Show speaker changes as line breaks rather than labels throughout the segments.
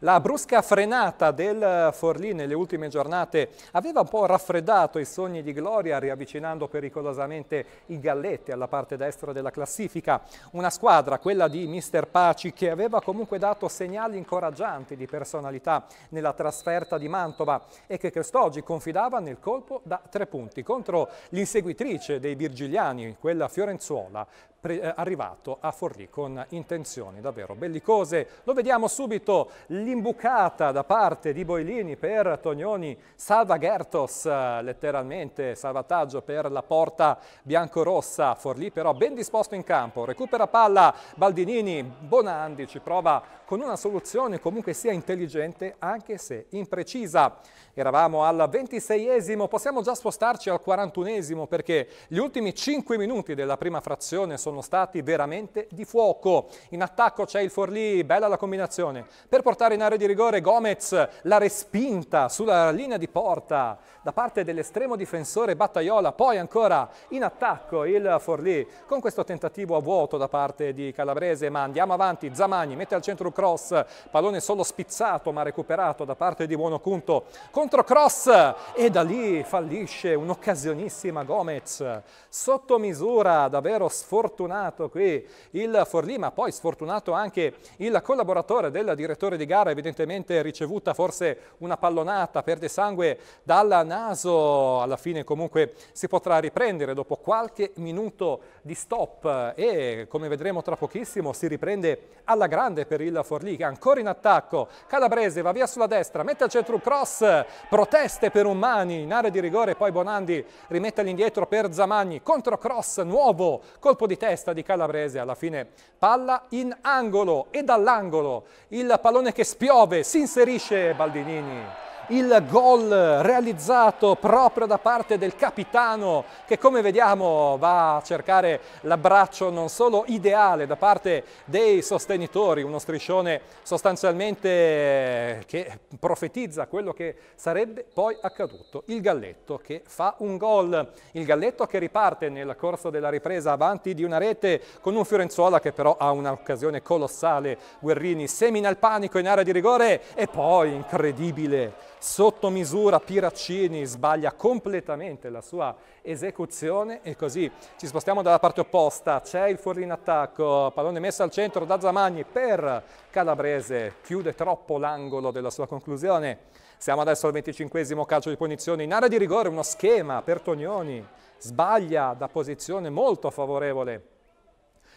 La brusca frenata del Forlì nelle ultime giornate aveva un po' raffreddato i sogni di gloria, riavvicinando pericolosamente i Galletti alla parte destra della classifica. Una squadra, quella di Mister Paci, che aveva comunque dato segnali incoraggianti di personalità nella trasferta di Mantova e che quest'oggi confidava nel colpo da tre punti contro l'inseguitrice dei virgiliani, quella fiorenzuola. Eh, arrivato a Forlì con intenzioni davvero bellicose. Lo vediamo subito, l'imbucata da parte di Boilini per Tognoni, salva Gertos eh, letteralmente, salvataggio per la porta biancorossa, Forlì però ben disposto in campo, recupera palla Baldinini, Bonandi ci prova con una soluzione comunque sia intelligente anche se imprecisa. Eravamo al 26esimo, possiamo già spostarci al 41esimo perché gli ultimi 5 minuti della prima frazione sono sono stati veramente di fuoco. In attacco c'è il Forlì, bella la combinazione. Per portare in area di rigore Gomez, la respinta sulla linea di porta da parte dell'estremo difensore Battaiola, poi ancora in attacco il Forlì con questo tentativo a vuoto da parte di Calabrese, ma andiamo avanti, Zamagni mette al centro il cross, pallone solo spizzato ma recuperato da parte di Buonocunto contro cross e da lì fallisce un'occasionissima Gomez sotto misura davvero sfortunata sfortunato qui il Forlì, ma poi sfortunato anche il collaboratore del direttore di gara, evidentemente ricevuta forse una pallonata, perde sangue dal naso, alla fine comunque si potrà riprendere dopo qualche minuto di stop e come vedremo tra pochissimo si riprende alla grande per il Forlì che ancora in attacco, Calabrese va via sulla destra, mette al centro un cross, proteste per un Mani in area di rigore, poi Bonandi rimette all'indietro per Zamagni, contro cross nuovo, colpo di testa testa di Calabrese, alla fine palla in angolo e dall'angolo il pallone che spiove, si inserisce Baldinini il gol realizzato proprio da parte del capitano che come vediamo va a cercare l'abbraccio non solo ideale da parte dei sostenitori, uno striscione sostanzialmente eh, che profetizza quello che sarebbe poi accaduto. Il Galletto che fa un gol, il Galletto che riparte nel corso della ripresa avanti di una rete con un Fiorenzuola che però ha un'occasione colossale, Guerrini semina il panico in area di rigore e poi incredibile sotto misura Piraccini sbaglia completamente la sua esecuzione e così ci spostiamo dalla parte opposta, c'è il fuori in attacco, pallone messo al centro da Zamagni per Calabrese, chiude troppo l'angolo della sua conclusione. Siamo adesso al 25 calcio di punizione, in area di rigore uno schema per Tognoni, sbaglia da posizione molto favorevole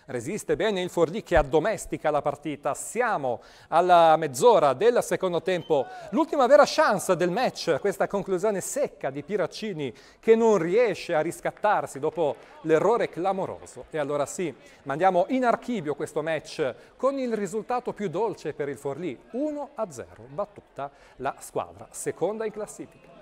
Resiste bene il Forlì che addomestica la partita. Siamo alla mezz'ora del secondo tempo. L'ultima vera chance del match, questa conclusione secca di Piraccini che non riesce a riscattarsi dopo l'errore clamoroso. E allora sì, mandiamo in archivio questo match con il risultato più dolce per il Forlì, 1-0, battuta la squadra seconda in classifica.